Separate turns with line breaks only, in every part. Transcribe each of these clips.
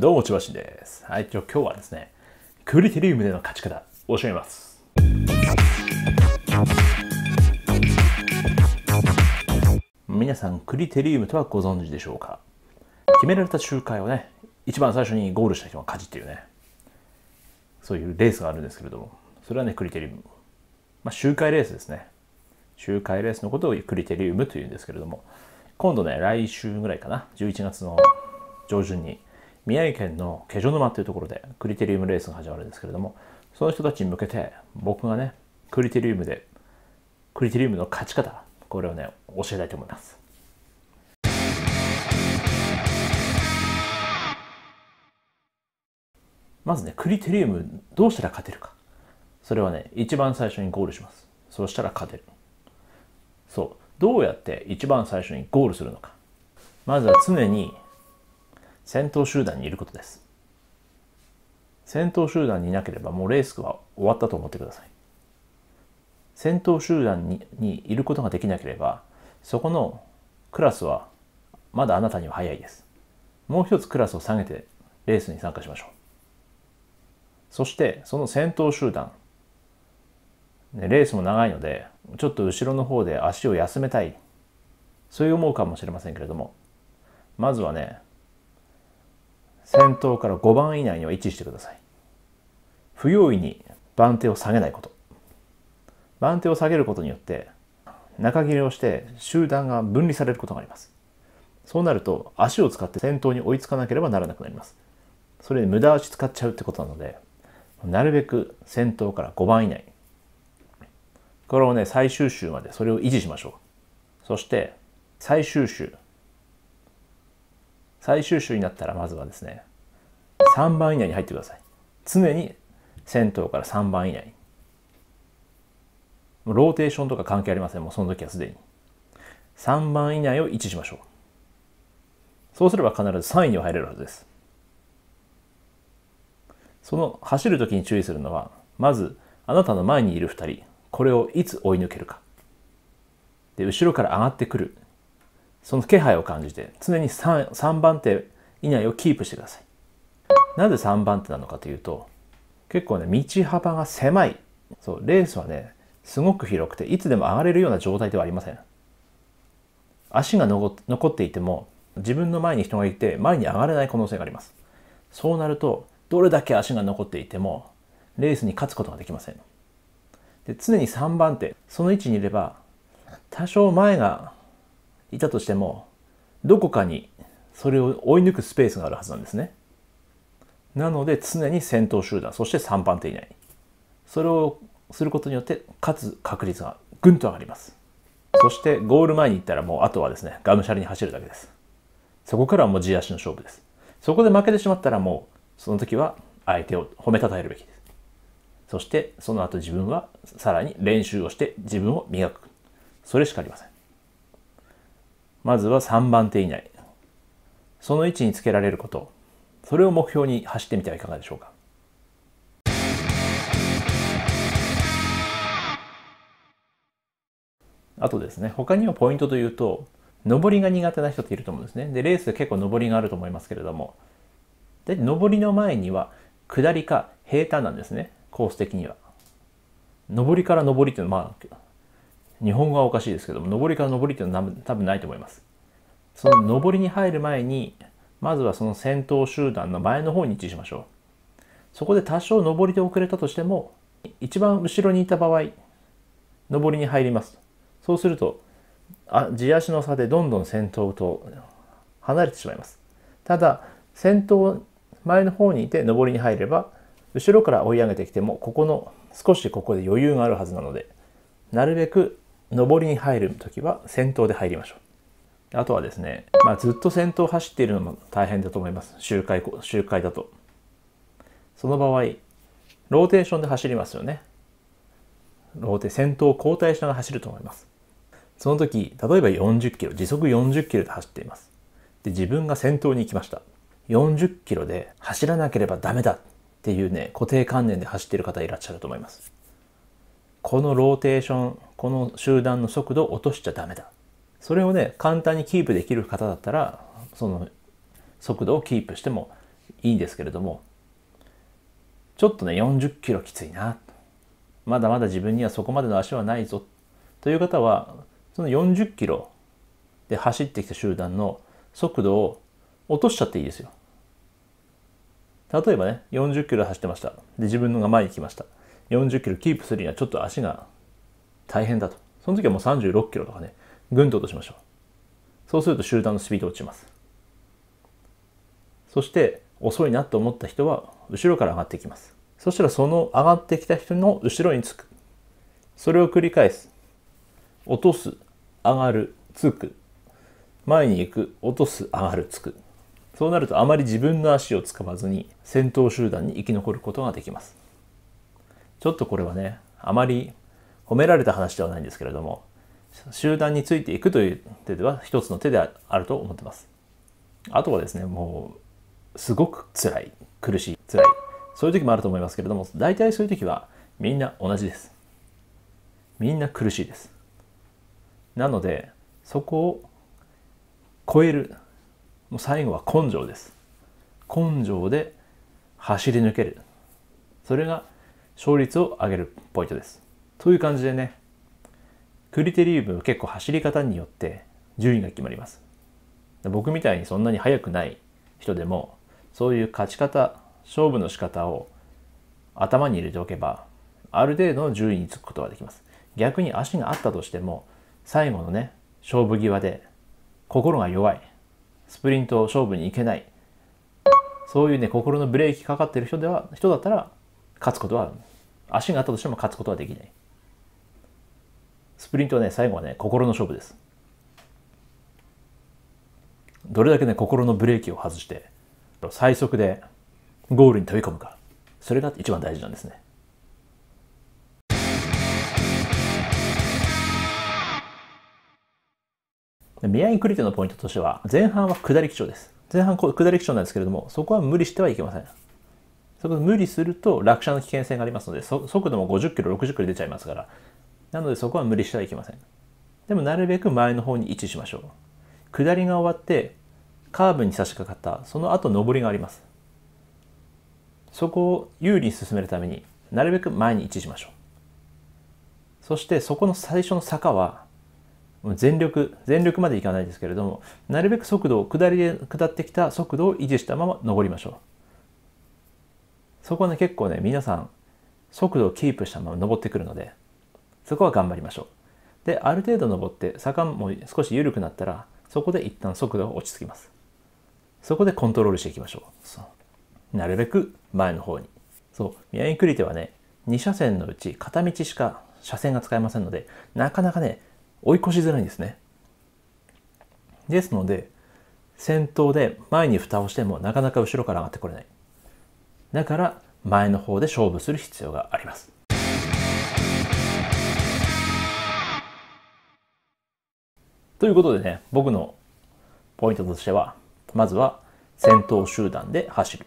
どうも、千葉んです。はい、今日はですね、クリテリウムでの勝ち方、教えます。皆さん、クリテリウムとはご存知でしょうか決められた周回をね、一番最初にゴールした人が勝ちっていうね、そういうレースがあるんですけれども、それはね、クリテリウム。まあ、周回レースですね。周回レースのことをクリテリウムというんですけれども、今度ね、来週ぐらいかな、11月の上旬に、宮城県の化粧沼というところでクリテリウムレースが始まるんですけれどもその人たちに向けて僕がねクリテリウムでクリテリウムの勝ち方これをね教えたいと思いますまずねクリテリウムどうしたら勝てるかそれはね一番最初にゴールしますそしたら勝てるそうどうやって一番最初にゴールするのかまずは常に戦闘集団にいることです。戦闘集団にいなければもうレースは終わったと思ってください。戦闘集団ににいることができなければそこのクラスはまだあなたには早いです。もう一つクラスを下げてレースに参加しましょう。そしてその戦闘集団、ね、レースも長いのでちょっと後ろの方で足を休めたいそういう思うかもしれませんけれどもまずはね先頭から5番以内には位置してください。不用意に番手を下げないこと。番手を下げることによって、中切れをして集団が分離されることがあります。そうなると足を使って先頭に追いつかなければならなくなります。それで無駄足使っちゃうってことなので、なるべく先頭から5番以内。これをね、最終週までそれを維持しましょう。そして、最終週、最終週になったらまずはですね3番以内に入ってください常に銭湯から3番以内ローテーションとか関係ありませんもうその時はすでに3番以内を1しましょうそうすれば必ず3位には入れるはずですその走る時に注意するのはまずあなたの前にいる2人これをいつ追い抜けるかで後ろから上がってくるその気配を感じて常に 3, 3番手以内をキープしてくださいなぜ3番手なのかというと結構ね道幅が狭いそうレースはねすごく広くていつでも上がれるような状態ではありません足が残っていても自分の前に人がいて前に上がれない可能性がありますそうなるとどれだけ足が残っていてもレースに勝つことができませんで常に3番手その位置にいれば多少前がいたとしても、どこかにそれを追い抜くスペースがあるはずなんですね。なので常に先頭集団、そして3番手以内。それをすることによって勝つ確率がぐんと上がります。そしてゴール前に行ったらもうあとはですね、がむしゃらに走るだけです。そこからはもう地足の勝負です。そこで負けてしまったらもうその時は相手を褒めたたえるべきです。そしてその後自分はさらに練習をして自分を磨く。それしかありません。まずは3番手以内その位置につけられることそれを目標に走ってみてはいかがでしょうかあとですね他にもポイントというと上りが苦手な人っていると思うんですねでレースで結構上りがあると思いますけれどもで体上りの前には下りか平坦なんですねコース的には上りから上りっていうのはまあ日本語はおかしいですけども上りから上りっていうのは多分ないと思いますその上りに入る前にまずはその先頭集団の前の方に位置しましょうそこで多少上りで遅れたとしても一番後ろにいた場合上りに入りますそうするとあ地足の差でどんどん先頭と離れてしまいますただ先頭前の方にいて上りに入れば後ろから追い上げてきてもここの少しここで余裕があるはずなのでなるべく上りに入る時は先頭で入りましょう。あとはですね、まあ、ずっと先頭走っているのも大変だと思います。周回、周回だと。その場合、ローテーションで走りますよね。ローテ、先頭を交代しながら走ると思います。その時、例えば40キロ、時速40キロで走っています。で、自分が先頭に行きました。40キロで走らなければダメだっていうね、固定観念で走っている方いらっしゃると思います。このローテーション、この集団の速度を落としちゃダメだ。それをね、簡単にキープできる方だったら、その速度をキープしてもいいんですけれども、ちょっとね、40キロきついな。まだまだ自分にはそこまでの足はないぞ。という方は、その40キロで走ってきた集団の速度を落としちゃっていいですよ。例えばね、40キロ走ってました。で、自分のが前に来ました。40キロキープするにはちょっと足が大変だと。その時はもう36キロとかね、ぐんと落としましょう。そうすると集団のスピード落ちます。そして遅いなと思った人は後ろから上がってきます。そしたらその上がってきた人の後ろにつく。それを繰り返す。落とす、上がる、つく。前に行く、落とす、上がる、つく。そうなるとあまり自分の足を使わずに先頭集団に生き残ることができます。ちょっとこれはね、あまり褒められた話ではないんですけれども、集団についていくという手では一つの手であると思ってます。あとはですね、もう、すごく辛い、苦しい、辛い。そういう時もあると思いますけれども、大体そういう時はみんな同じです。みんな苦しいです。なので、そこを超える。もう最後は根性です。根性で走り抜ける。それが勝率を上げるポイントです。という感じでね、クリテリウム結構走り方によって順位が決まります。僕みたいにそんなに速くない人でも、そういう勝ち方、勝負の仕方を頭に入れておけば、ある程度の順位につくことができます。逆に足があったとしても、最後のね、勝負際で心が弱い、スプリント勝負に行けない、そういうね、心のブレーキかかってる人では、人だったら、勝つことは、足があったとしても勝つことはできない。スプリントはね、最後はね、心の勝負です。どれだけね、心のブレーキを外して、最速でゴールに飛び込むか。それが一番大事なんですね。宮城クリテのポイントとしては、前半は下り基調です。前半下り基調なんですけれども、そこは無理してはいけません。そこ無理すると落車の危険性がありますので、速度も50キロ、60キロ出ちゃいますから。なのでそこは無理してはいけません。でもなるべく前の方に位置しましょう。下りが終わってカーブに差し掛かった、その後上りがあります。そこを有利に進めるために、なるべく前に位置しましょう。そしてそこの最初の坂は、全力、全力までいかないですけれども、なるべく速度を、下りで下ってきた速度を維持したまま上りましょう。そこね結構ね皆さん速度をキープしたまま登ってくるのでそこは頑張りましょうである程度登って坂も少し緩くなったらそこで一旦速度が落ち着きますそこでコントロールしていきましょうなるべく前の方にそう宮城リテはね2車線のうち片道しか車線が使えませんのでなかなかね追い越しづらいんですねですので先頭で前に蓋をしてもなかなか後ろから上がってこれないだから前の方で勝負する必要があります。ということでね、僕のポイントとしては、まずは先頭集団で走る。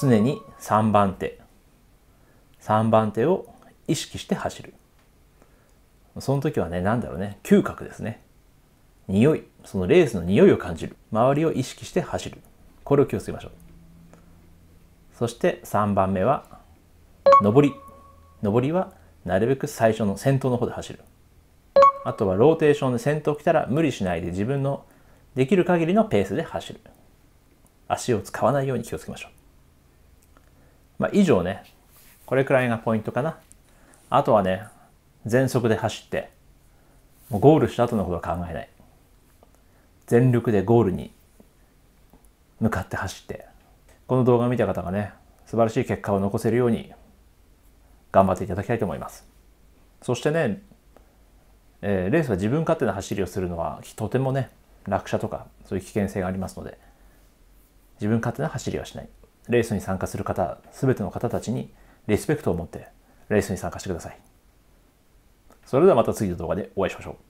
常に3番手。3番手を意識して走る。その時はね、なんだろうね、嗅覚ですね。匂い。そのレースの匂いを感じる。周りを意識して走る。これを気をつけましょう。そして3番目は上り上りはなるべく最初の先頭の方で走るあとはローテーションで先頭来たら無理しないで自分のできる限りのペースで走る足を使わないように気をつけましょうまあ以上ねこれくらいがポイントかなあとはね全速で走ってもうゴールした後のことは考えない全力でゴールに向かって走ってこの動画を見た方がね、素晴らしい結果を残せるように頑張っていただきたいと思います。そしてね、えー、レースは自分勝手な走りをするのはとてもね、落車とかそういう危険性がありますので、自分勝手な走りはしない。レースに参加する方、すべての方たちにリスペクトを持ってレースに参加してください。それではまた次の動画でお会いしましょう。